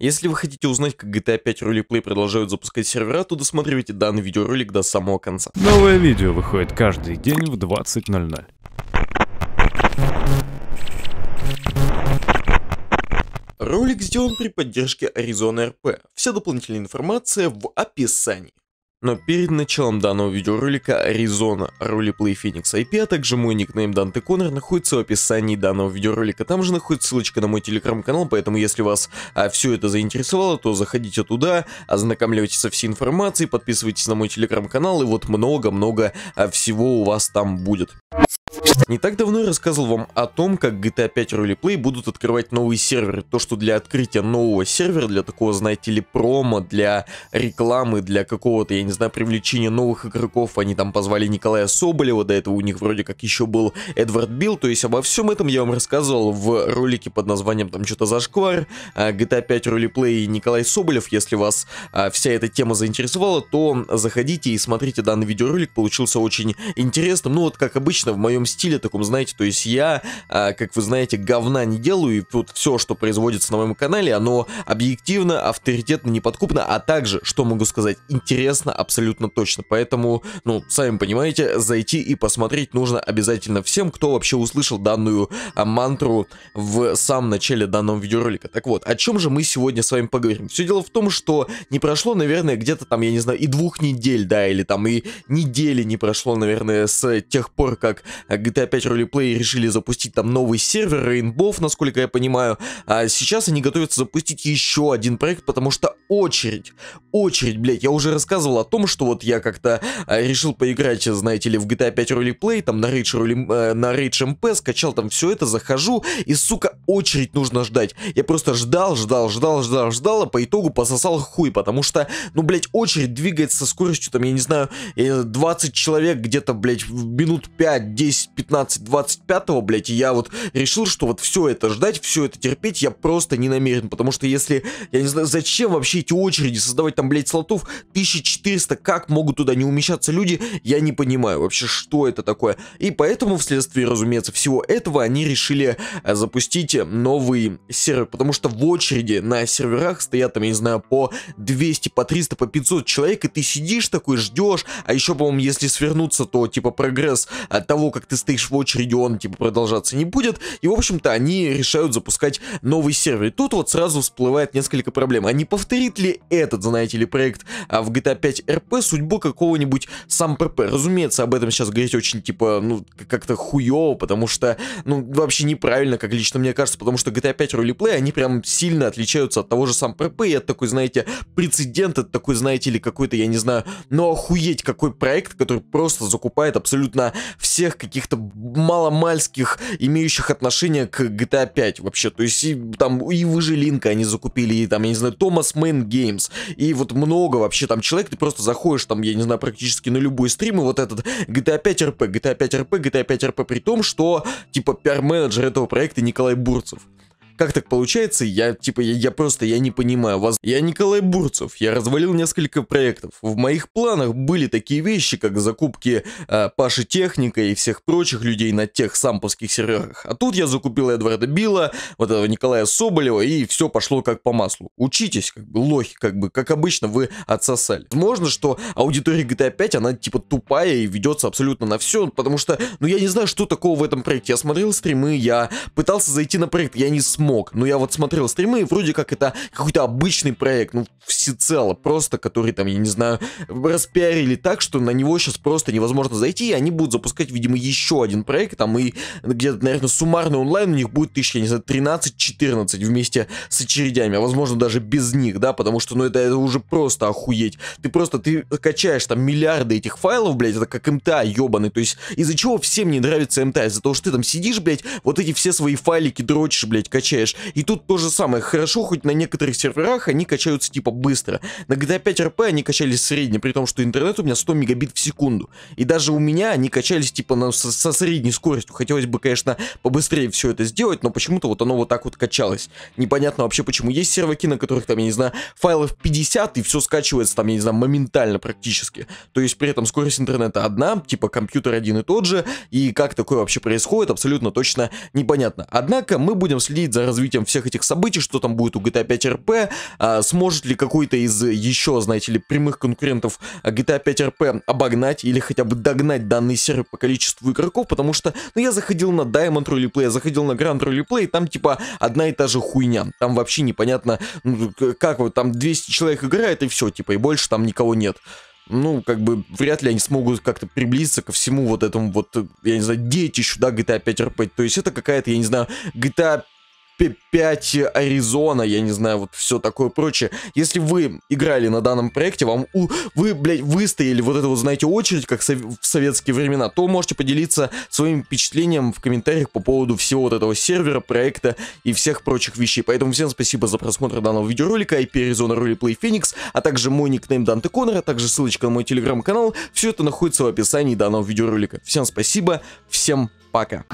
Если вы хотите узнать, как GTA 5 ролиплей продолжают запускать сервера, то досматривайте данный видеоролик до самого конца. Новое видео выходит каждый день в 20.00. Ролик сделан при поддержке Arizona RP. Вся дополнительная информация в описании. Но перед началом данного видеоролика Аризона, ролеплей Феникс IP, а также мой никнейм Данте Коннор находится в описании данного видеоролика. Там же находится ссылочка на мой телеграм-канал, поэтому если вас а, все это заинтересовало, то заходите туда, ознакомляйтесь со всей информацией, подписывайтесь на мой телеграм-канал и вот много-много а, всего у вас там будет. Не так давно я рассказывал вам о том, как GTA 5 ролеплей будут открывать новые серверы. То, что для открытия нового сервера, для такого, знаете ли, промо, для рекламы, для какого-то, я не знаю, привлечение новых игроков, они там позвали Николая Соболева, до этого у них вроде как еще был Эдвард Билл, то есть обо всем этом я вам рассказывал в ролике под названием там что-то зашквар, GTA а, 5 а ролеплей Николай Соболев, если вас а, вся эта тема заинтересовала, то заходите и смотрите данный видеоролик, получился очень интересным, ну вот как обычно в моем стиле таком, знаете, то есть я, как вы знаете, говна не делаю, и вот все, что производится на моем канале, оно объективно, авторитетно, неподкупно, а также, что могу сказать, интересно, абсолютно точно. Поэтому, ну, сами понимаете, зайти и посмотреть нужно обязательно всем, кто вообще услышал данную а, мантру в самом начале данного видеоролика. Так вот, о чем же мы сегодня с вами поговорим? Все дело в том, что не прошло, наверное, где-то там, я не знаю, и двух недель, да, или там и недели не прошло, наверное, с тех пор, как GTA 5 Roleplay решили запустить там новый сервер, Rainbow, насколько я понимаю. А сейчас они готовятся запустить еще один проект, потому что очередь. Очередь, блядь, я уже рассказывал о том, что вот я как-то а, решил поиграть, знаете ли, в GTA 5 ролиплей, там на Rage, роли, э, на Rage MP, скачал там все это, захожу, и, сука, очередь нужно ждать. Я просто ждал, ждал, ждал, ждал, ждал, а по итогу пососал хуй, потому что, ну, блядь, очередь двигается со скоростью, там, я не знаю, 20 человек где-то, блядь, в минут 5, 10, 15, 25, блядь, и я вот решил, что вот все это ждать, все это терпеть я просто не намерен, потому что если, я не знаю, зачем вообще вообще эти очереди, создавать там, блядь, слотов 1400, как могут туда не умещаться люди, я не понимаю вообще, что это такое. И поэтому вследствие, разумеется, всего этого они решили э, запустить новый сервер, потому что в очереди на серверах стоят там, я не знаю, по 200, по 300, по 500 человек, и ты сидишь такой, ждешь, а еще, по-моему, если свернуться, то, типа, прогресс от того, как ты стоишь в очереди, он, типа, продолжаться не будет, и, в общем-то, они решают запускать новый сервер. И тут вот сразу всплывает несколько проблем. Они повторили разделит ли этот, знаете ли, проект а, в GTA 5 RP судьбу какого-нибудь сам ПП. Разумеется, об этом сейчас говорить очень, типа, ну, как-то хуёво, потому что, ну, вообще неправильно, как лично мне кажется, потому что GTA 5 ролеплей, они прям сильно отличаются от того же сам ПП и от такой, знаете, прецедент, от такой, знаете ли, какой-то, я не знаю, но ну, охуеть, какой проект, который просто закупает абсолютно всех каких-то маломальских, имеющих отношение к GTA 5 вообще. То есть, и, там и Выжилинка они закупили, и там, я не знаю, Томас Мейн Insane Games. И вот много вообще там человек, ты просто заходишь там, я не знаю, практически на любой стрим, и вот этот GTA 5 RP, GTA 5 RP, GTA 5 RP, при том, что типа пиар-менеджер этого проекта Николай Бурцев. Как так получается? Я, типа, я, я просто, я не понимаю вас. Я Николай Бурцев, я развалил несколько проектов. В моих планах были такие вещи, как закупки э, Паши Техника и всех прочих людей на тех самповских серверах. А тут я закупил Эдварда Билла, вот этого Николая Соболева, и все пошло как по маслу. Учитесь, как бы, лохи, как бы, как обычно, вы отсосали. Возможно, что аудитория GTA 5, а она, типа, тупая и ведется абсолютно на все, потому что, ну, я не знаю, что такого в этом проекте. Я смотрел стримы, я пытался зайти на проект, я не смог мог. Но я вот смотрел стримы, и вроде как это какой-то обычный проект. Ну, всецело просто, который там, я не знаю, распиарили так, что на него сейчас просто невозможно зайти, и они будут запускать, видимо, еще один проект, там и где-то, наверное, суммарно онлайн у них будет тысяча, я не знаю, 13-14 вместе с очередями, а возможно даже без них, да, потому что, ну, это, это уже просто охуеть. Ты просто, ты качаешь там миллиарды этих файлов, блядь, это как МТА ебаный, то есть из-за чего всем не нравится МТА? Из-за того, что ты там сидишь, блядь, вот эти все свои файлики дрочишь, блядь, качаешь. И тут то же самое, хорошо, хоть на некоторых серверах они качаются типа быстро, быстро. На GTA 5 RP они качались средне, при том, что интернет у меня 100 мегабит в секунду. И даже у меня они качались типа на, со, со средней скоростью. Хотелось бы, конечно, побыстрее все это сделать, но почему-то вот оно вот так вот качалось. Непонятно вообще почему. Есть серваки, на которых там, я не знаю, файлов 50 и все скачивается там, я не знаю, моментально практически. То есть при этом скорость интернета одна, типа компьютер один и тот же, и как такое вообще происходит, абсолютно точно непонятно. Однако мы будем следить за развитием всех этих событий, что там будет у GTA 5 RP, а, сможет ли какой какой-то из еще, знаете ли, прямых конкурентов GTA 5 RP обогнать или хотя бы догнать данный сервер по количеству игроков, потому что, ну, я заходил на Diamond Roleplay, я заходил на Grand Roleplay, там, типа, одна и та же хуйня. Там вообще непонятно, ну, как вот, там 200 человек играет и все, типа, и больше там никого нет ну, как бы, вряд ли они смогут как-то приблизиться ко всему вот этому вот, я не знаю, детищу, да, GTA 5 RP. То есть это какая-то, я не знаю, GTA 5 Аризона, я не знаю, вот все такое прочее. Если вы играли на данном проекте, вам у, вы, блядь, выстояли вот это вот, знаете, очередь, как сов, в советские времена, то можете поделиться своим впечатлением в комментариях по поводу всего вот этого сервера, проекта и всех прочих вещей. Поэтому всем спасибо за просмотр данного видеоролика, IP Arizona Roleplay Phoenix, а также мой никнейм Данте Коннор, а также ссылочка на мой телеграм-канал. Все это находится в описании данного видеоролика. Всем спасибо, всем пока.